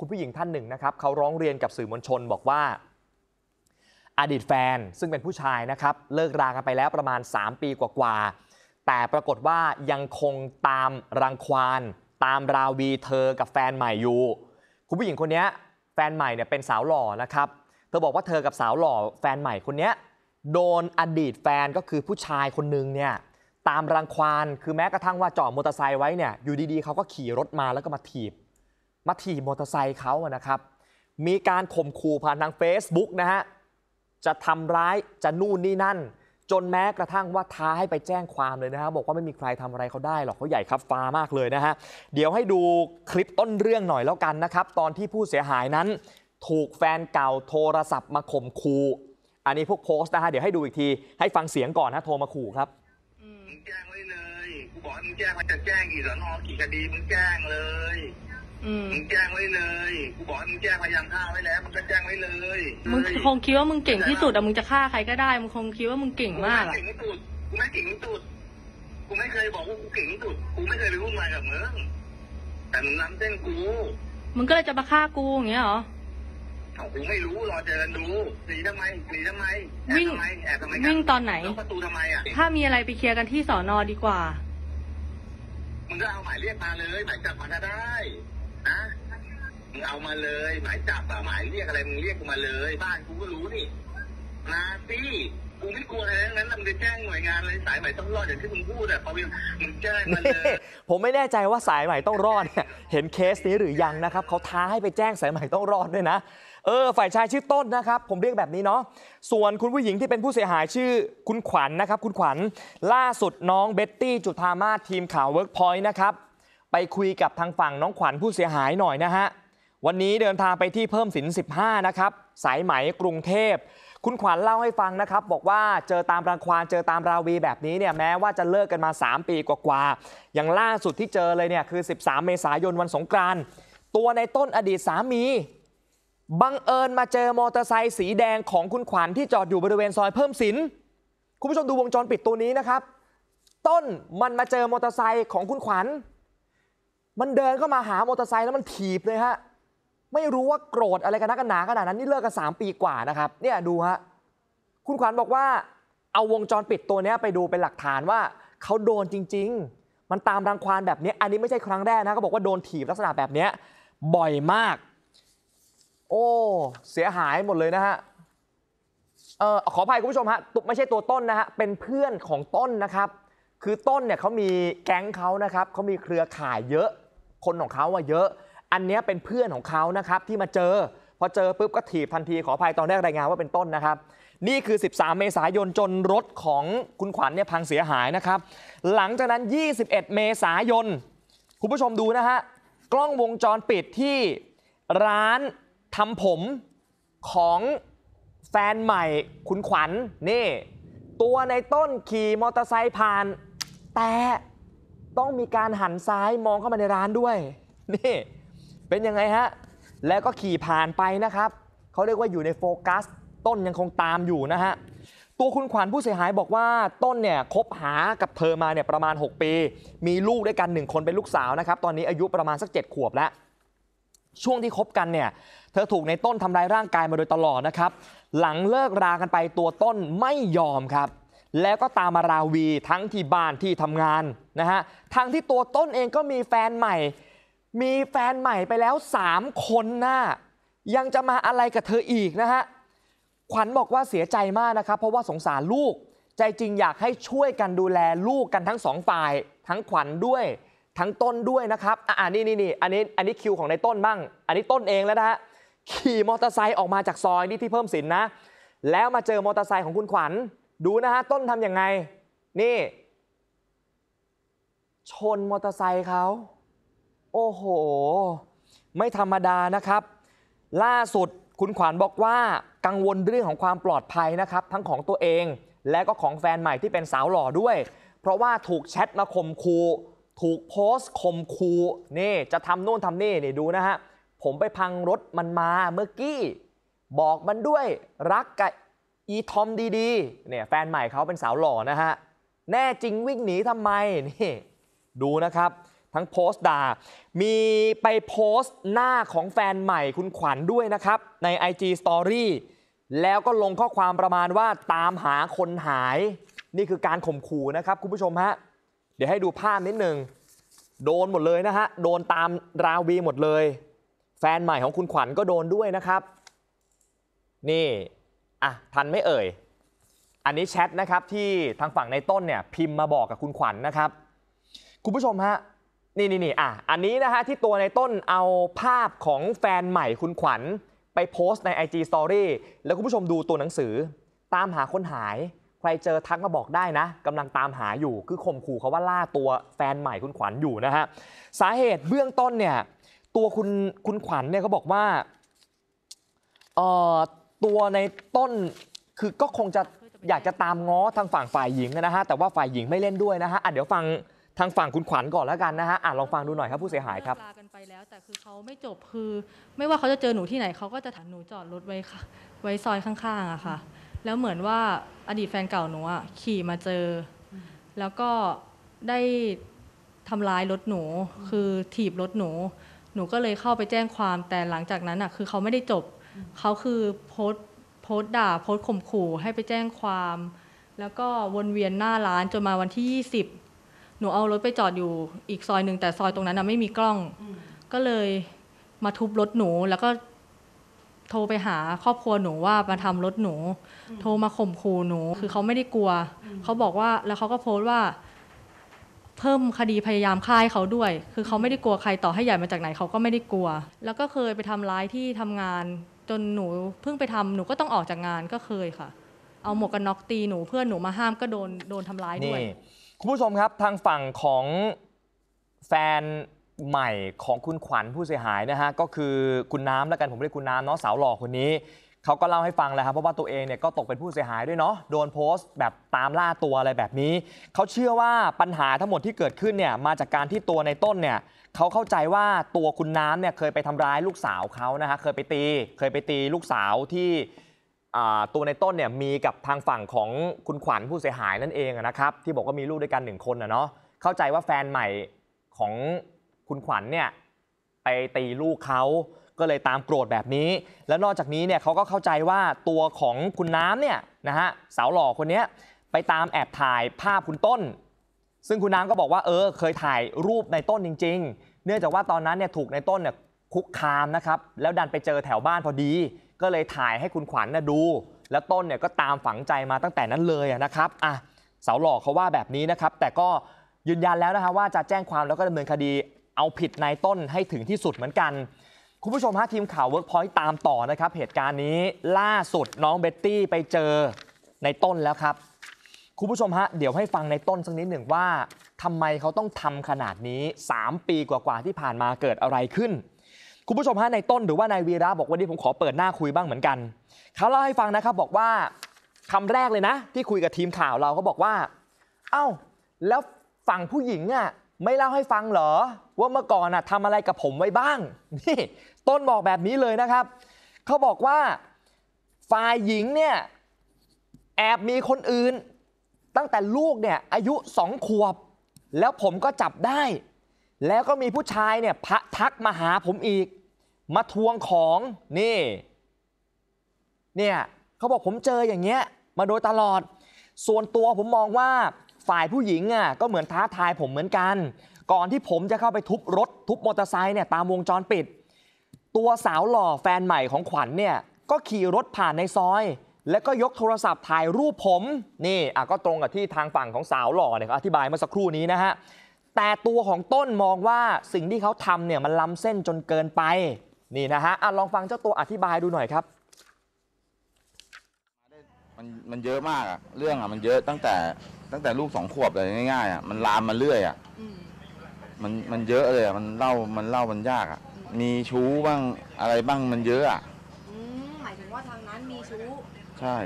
คุณผู้หญิงท่านหนึ่งนะครับเขาร้องเรียนกับสื่อมวลชนบอกว่าอดีตแฟน ซึ่งเป็นผู้ชายนะครับเลิกรากันไปแล้วประมาณ 3 ปีกว่าๆแต่ปรากฏว่ายังคงตามรังควานตามราวีเธอกับแฟนใหม่อยู่คุณผู้หญิงคนนี้แฟนใหม่เนี่ยเป็นสาวหล่อนะครับเธอบอกว่าเธอกับสาวหล่อแฟนใหม่คนนี้โดนอดีตแฟนก็คือผู้ชายคนนึงเนี่ยตามรังควานคือแม้กระทั่งว่าจอดมอเตอร์ไซค์ไว้เนี่ยอยู่ดีๆเขาก็ขี่รถมาแล้วก็มาถีบาถีบมอเตอร์ไซค์เขานะครับ มีการข่มขู่ผ่านทาง Facebook นะฮะจะทำร้ายจะนู่นนี่นั่น จนแม้กระทั่งว่าท้าให้ไปแจ้งความเลยนะฮะบบอกว่าไม่มีใครทำอะไรเขาได้หรอกเขาใหญ่ครับฟ้ามากเลยนะฮะเดี๋ยวให้ดูคลิปต้นเรื่องหน่อยแล้วกันนะครับ ตอนที่ผู้เสียหายนั้น ถูกแฟนเก่าโทรศัพท์มาข่มขู่ อันนี้พวกโพสต์นะฮะเดี๋ยวให้ดูอีกทีให้ฟังเสียงก่อนนะโทรมาขู่ครับมึงแจ้งไว้เลยกูบอกมึงแจ้งมันจะแจ้งกี่สอนอกี่คดีมึงแจ้งเลยมึงแจ้งไว้เลย กูบอกมึงแจ้งพยายามฆ่าไว้แล้วมึงก็แจ้งไว้เลย มึงคงคิดว่ามึงเก่งที่สุดอะมึงจะฆ่าใครก็ได้มึงคงคิดว่ามึงเก่งมากอะเก่งที่สุดกูไม่เก่งที่สุด กูไม่เคยบอกว่ากูเก่งที่สุดกูไม่เคยไปวุ่นวายกับมึงแต่มึงล้ำเส้นกู มึงก็เลยจะมาฆ่ากูอย่างเงี้ยเหรอกูไม่รู้รอเจอกันดูหนีทำไมหนีทำไมวิ่งแอบทำไมวิ่งตอนไหนประตูทำไมอ่ะถ้ามีอะไรไปเคลียร์กันที่สอนอดีกว่า มึงก็เอาหมายเรียกมาเลยหมายจับมาก็ได้นะมึงเอามาเลย หมายจับอะหมายเรียกอะไรมึงเรียกกูมาเลย บ้านกูก็รู้นี่มาสิกูไม่กลัวอะไรงนั้นมึงจะแจ้งหน่วยงานอะไรสายใหม่ต้องรอดอย่างที่มึงพูดอ่ะพอวินมึงแจ้งมาเลยผมไม่แน่ใจว่าสายใหม่ต้องรอดเเห็นเคสนี้หรือยังนะครับเขาท้าให้ไปแจ้งสายใหม่ต้องรอดด้วยนะเออ ฝ่ายชายชื่อต้นนะครับ ผมเรียกแบบนี้เนาะส่วนคุณผู้หญิงที่เป็นผู้เสียหายชื่อคุณขวัญนนะครับ คุณขวัญล่าสุดน้องเบ็ตตี้จุธามาทีมข่าวเวิร์กพอยต์นะครับไปคุยกับทางฝั่งน้องขวัญผู้เสียหายหน่อยนะฮะ วันนี้เดินทางไปที่เพิ่มสิน 15 นะครับ สายไหมกรุงเทพ คุณขวัญเล่าให้ฟังนะครับบอกว่าเจอตามรังควานเจอตามราวีแบบนี้เนี่ยแม้ว่าจะเลิกกันมา 3 ปีกว่าๆ อย่างล่าสุดที่เจอเลยเนี่ยคือ 13 เมษายนวันสงกรานต์ตัวในต้นอดีตสามี บังเอิญมาเจอมอเตอร์ไซค์สีแดงของคุณขวัญที่จอดอยู่บริเวณซอยเพิ่มสิน คุณผู้ชมดูวงจรปิดตัวนี้นะครับต้นมันมาเจอมอเตอร์ไซค์ของคุณขวัญมันเดินเข้ามาหามอเตอร์ไซค์แล้วมันถีบเลยฮะ ไม่รู้ว่าโกรธอะไรกันนักกันหนาขนาดนั้นนี่เลิกกันสามปีกว่านะครับ เนี่ยดูฮะ คุณขวัญบอกว่าเอาวงจรปิดตัวนี้ไปดูเป็นหลักฐานว่าเขาโดนจริง ๆ มันตามรังควานแบบนี้ อันนี้ไม่ใช่ครั้งแรกนะเขาบอกว่าโดนถีบลักษณะแบบนี้บ่อยมาก โอ้เสียหายหมดเลยนะฮะเออขออภัยคุณผู้ชมฮะไม่ใช่ตัวต้นนะฮะเป็นเพื่อนของต้นนะครับ คือต้นเนี่ยเขามีแก๊งเขานะครับเขามีเครือข่ายเยอะคนของเขา่าเยอะ อันนี้เป็นเพื่อนของเขานะครับที่มาเจอ พอเจอปุ๊บก็ถีบทันทีขออภัยตอนแรกรายงานว่าเป็นต้นนะครับ นี่คือ 13 เมษายนจนรถของคุณขวัญเนี่ยพังเสียหายนะครับ หลังจากนั้น 21 เมษายน คุณผู้ชมดูนะฮะกล้องวงจรปิดที่ร้านทำผมของแฟนใหม่คุณขวัญนี่ตัวในต้นขี่มอเตอร์ไซค์ผ่านแต่ต้องมีการหันซ้ายมองเข้ามาในร้านด้วยนี่เป็นยังไงฮะ แล้วก็ขี่ผ่านไปนะครับเขาเรียกว่าอยู่ในโฟกัส ต้นยังคงตามอยู่นะฮะ ตัวคุณขวัญผู้เสียหายบอกว่าต้นเนี่ยคบหากับเธอมาเนี่ยประมาณ 6 ปี มีลูกด้วยกัน 1 คนเป็นลูกสาวนะครับ ตอนนี้อายุประมาณสัก 7 ขวบแล้ว ช่วงที่คบกันเนี่ย เธอถูกในต้นทำร้ายร่างกายมาโดยตลอดนะครับ หลังเลิกรากันไปตัวต้นไม่ยอมครับแล้วก็ตามมาราวี ทั้งที่บ้านที่ทำงานนะฮะทั้งที่ตัวต้นเองก็มีแฟนใหม่ มีแฟนใหม่ไปแล้วสามคนนะ่ะยังจะมาอะไรกับเธออีกนะฮะ ขวัญบอกว่าเสียใจมากนะครับ เพราะว่าสงสารลูก ใจจริงอยากให้ช่วยกันดูแลลูกกันทั้งสองฝ่าย ทั้งขวัญด้วย ทั้งต้นด้วยนะครับ อ่านี่นี่นี่อันนี้ อันนี้คิวของในต้นบ้างอันนี้ต้นเองแล้วนะฮะ ขี่มอเตอร์ไซค์ออกมาจากซอยนี่ที่เพิ่มสินนะ แล้วมาเจอมอเตอร์ไซค์ของคุณขวัญดูนะฮะ ต้นทำยังไง นี่ ชนมอเตอร์ไซค์เขาโอ้โห ไม่ธรรมดานะครับ ล่าสุดคุณขวัญบอกว่ากังวลเรื่องของความปลอดภัยนะครับ ทั้งของตัวเองและก็ของแฟนใหม่ที่เป็นสาวหล่อด้วย เพราะว่าถูกแชทมาข่มขู่ถูกโพสต์ข่มขู่นี่ จะทำโน่นทำนี่นี่ดูนะฮะ ผมไปพังรถมันมาเมื่อกี้ บอกมันด้วยรักกับอีทอมดีๆเนี่ยแฟนใหม่เขาเป็นสาวหล่อนะฮะ แน่จริงวิ่งหนีทำไมนี่ดูนะครับ ทั้งโพสต์ด่า มีไปโพสต์หน้าของแฟนใหม่คุณขวัญด้วยนะครับ ใน IG Story แล้วก็ลงข้อความประมาณว่าตามหาคนหายนี่คือการข่มขู่นะครับคุณผู้ชมฮะ เดี๋ยวให้ดูภาพนิดหนึ่ง โดนหมดเลยนะฮะ โดนตามราวีหมดเลย แฟนใหม่ของคุณขวัญก็โดนด้วยนะครับนี่อ่ะทันไม่เอ่ยอันนี้แชทนะครับที่ทางฝั่งในต้นเนี่ยพิมพ์มาบอกกับคุณขวัญนนะครับ คุณผู้ชม ฮะนี่นี่นี่อ่ะอันนี้นะฮะที่ตัวในต้นเอาภาพของแฟนใหม่คุณขวัญ ไปโพสต์ใน IG Story แล้วคุณผู้ชมดูตัวหนังสือตามหาคนหาย ใครเจอทักมาบอกได้นะกำลังตามหาอยู่คือข่มขู่เขาว่าล่าตัวแฟนใหม่คุณขวัญอยู่นะฮะสาเหตุเบื้องต้นเนี่ยตัวคุณคุณขวัญเนี่ยเขาบอกว่าเอ่อตัวในต้น คือก็คงจะอยากจะตามง้อทางฝั่งฝ่ายหญิงนะฮะ แต่ว่าฝ่ายหญิงไม่เล่นด้วยนะฮะอ่ะเดี๋ยวฟังทางฝั่งคุณขวัญก่อนแล้วกันนะฮะ อ่ะ ลองฟังดูหน่อยครับผู้เสียหายครับลากันไปแล้วแต่คือเขาไม่จบคือ ไม่ว่าเขาจะเจอหนูที่ไหนเขาก็จะถามหนูจอดรถไว้ค่ะ ไว้ซอยข้างๆอะค่ะแล้วเหมือนว่าอดีตแฟนเก่าหนูอะขี่มาเจอ แล้วก็ได้ทำร้ายรถหนูคือถีบรถหนู หนูก็เลยเข้าไปแจ้งความแต่หลังจากนั้นอะคือเขาไม่ได้จบเขาคือโพสโพสด่า โพสข่มขู่ให้ไปแจ้งความ แล้วก็วนเวียนหน้าร้านจนมาวันที่20หนูเอารถไปจอดอยู่อีกซอยหนึ่งแต่ซอยตรงนั้นนะไม่มีกล้อง ก็เลยมาทุบรถหนูแล้วก็โทรไปหาครอบครัวหนูว่ามาทำรถหนู โทรมาข่มขู่หนูคือเขาไม่ได้กลัว เขาบอกว่าแล้วเขาก็โพสต์ว่า เพิ่มคดีพยายามฆ่าเขาด้วย คือเขาไม่ได้กลัวใครต่อให้ใหญ่มาจากไหน เขาก็ไม่ได้กลัว แล้วก็เคยไปทำร้ายที่ทำงานจนหนูเพิ่งไปทำหนูก็ต้องออกจากงานก็เคยค่ะ เอาหมวกกันน็อกตีหนูเพื่อนหนูมาห้ามก็โดนโดนทำร้ายด้วยคุณผู้ชมครับทางฝั่งของแฟนใหม่ของคุณขวัญผู้เสียหายนะฮะก็คือคุณน้ำแล้วกันผมเรียกคุณน้ำเนาะสาวหล่อคนนี้เขาก็เล่าให้ฟังแล้วครับเพราะว่าตัวเองเนี่ยก็ตกเป็นผู้เสียหายด้วยเนาะโดนโพสต์แบบตามล่าตัวอะไรแบบนี้ เขาเชื่อว่าปัญหาทั้งหมดที่เกิดขึ้นเนี่ยมาจากการที่ตัวในต้นเนี่ยเขาเข้าใจว่าตัวคุณน้ำเนี่ยเคยไปทำร้ายลูกสาวเขานะฮะเคยไปตีเคยไปตีลูกสาวที่ตัวในต้นเนี่ยมีกับทางฝั่งของคุณขวัญผู้เสียหายนั่นเองนะครับที่บอกว่ามีลูกด้วยกันหนึ่งคนนะเนาะเข้าใจว่าแฟนใหม่ของคุณขวัญเนี่ยไปตีลูกเขาก็เลยตามโกรธแบบนี้ แล้วนอกจากนี้เนี่ยเขาก็เข้าใจว่าตัวของคุณน้ำเนี่ยนะฮะสาวหล่อคนนี้ไปตามแอบถ่ายภาพคุณต้นซึ่งคุณน้ำก็บอกว่าเออเคยถ่ายรูปในต้นจริง ๆ เนื่องจากว่าตอนนั้นเนี่ยถูกในต้นเนี่ยคุกคามนะครับแล้วดันไปเจอแถวบ้านพอดี ก็เลยถ่ายให้คุณขวัญน่ะดู แล้วต้นเนี่ยก็ตามฝังใจมาตั้งแต่นั้นเลยนะครับอ่ะสาวหล่อเขาว่าแบบนี้นะครับ แต่ก็ยืนยันแล้วนะฮะว่าจะแจ้งความแล้วก็ดำเนินคดีเอาผิดในต้นให้ถึงที่สุดเหมือนกันคุณผู้ชมฮะทีมข่าวเวิร์กพอยต์ตามต่อนะครับ เหตุการณ์นี้ล่าสุดน้องเบ็ตตี้ไปเจอในต้นแล้วครับคุณผู้ชมฮะเดี๋ยวให้ฟังในต้นสักนิดหนึ่งว่า ทำไมเขาต้องทำขนาดนี้ 3 ปีกว่าๆ ที่ผ่านมาเกิดอะไรขึ้น คุณผู้ชมฮะในต้นหรือว่านายวีระบอกว่านี่ผมขอเปิดหน้าคุยบ้างเหมือนกัน เขาเล่าให้ฟังนะครับบอกว่าคำแรกเลยนะ ที่คุยกับทีมข่าวเราเขาบอกว่า เอา้าแล้วฝั่งผู้หญิงอ่ะไม่เล่าให้ฟังเหรอ ว่าเมื่อก่อนอ่ะทำอะไรกับผมไว้บ้างนี่ต้นบอกแบบนี้เลยนะครับเขาบอกว่าฝ่ายหญิงเนี่ยแอบมีคนอื่นตั้งแต่ลูกเนี่ยอายุสองขวบ แล้วผมก็จับได้ แล้วก็มีผู้ชายเนี่ยพระทักมาหาผมอีก มาทวงของนี่เนี่ยเขาบอกผมเจออย่างเงี้ยมาโดยตลอด ส่วนตัวผมมองว่าฝ่ายผู้หญิงอ่ะก็เหมือนท้าทายผมเหมือนกัน ก่อนที่ผมจะเข้าไปทุบรถ ทุบมอเตอร์ไซค์เนี่ยตามวงจรปิด ตัวสาวหล่อแฟนใหม่ของขวัญเนี่ยก็ขี่รถผ่านในซอยแล้วก็ยกโทรศัพท์ถ่ายรูปผมนี่อ่ะก็ตรงกับที่ทางฝั่งของสาวหล่อเนี่ยเขาอธิบายเมื่อสักครู่นี้นะฮะแต่ตัวของต้นมองว่าสิ่งที่เขาทำเนี่ยมันล้ำเส้นจนเกินไป นี่นะฮะอะลองฟังเจ้าตัวอธิบายดูหน่อยครับมันมันเยอะมากอะเรื่องอะมันเยอะตั้งแต่ตั้งแต่ลูกสองขวบเลยง่ายๆอะมันลามมาเรื่อยอะมันมันเยอะเลยอะมันเล่ามันเล่ามันยากอะมีชู้บ้างอะไรบ้างมันเยอะอะหมายถึงว่าทางนั้นมีชู้ใช่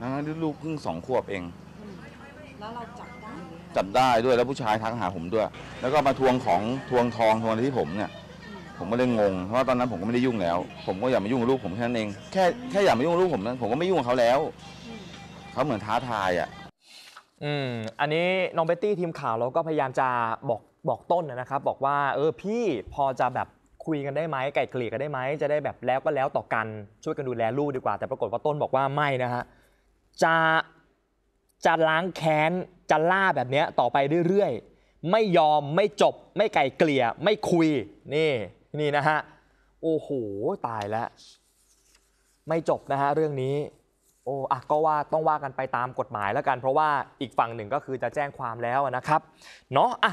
ทั้งนันที่ลูกเพิ่งสองขวบเองแล้วเราจับได้จับได้ด้วย แล้วผู้ชายทักหาผมด้วย แล้วก็มาทวงของทวงทองทวงที่ผมเนี่ย ผมก็เลยงง เพราะว่าตอนนั้นผมก็ไม่ได้ยุ่งแล้ว ผมก็อย่ามายุ่งกับลูกผมแค่นั้นเอง แค่แค่อย่ามายุ่งกับลูกผมนั้นผมก็ไม่ยุ่งกับเขาแล้ว เขาเหมือนท้าทายอ่ะ อืม อันนี้น้องเบตตี้ทีมข่าวเราก็พยายามจะบอกบอกต้นนะครับ บอกว่าเออพี่พอจะแบบคุยกันได้ไหมไก่เกลี่ยกันได้ไหมจะได้แบบแล้วก็แล้วต่อกันช่วยกันดูแลลูกดีกว่าแต่ปรากฏว่าต้นบอกว่าไม่นะฮะจะจะล้างแค้น จะล่าแบบนี้ต่อไปเรื่อยๆ ไม่ยอมไม่จบไม่ไก่เกลี่ยไม่คุยนี่นี่นะฮะโอ้โหตายแล้วไม่จบนะฮะเรื่องนี้โอ้อะก็ว่าต้องว่ากันไปตามกฎหมายแล้วกันเพราะว่าอีกฝั่งหนึ่งก็คือจะแจ้งความแล้วนะครับเนาะอ่ะ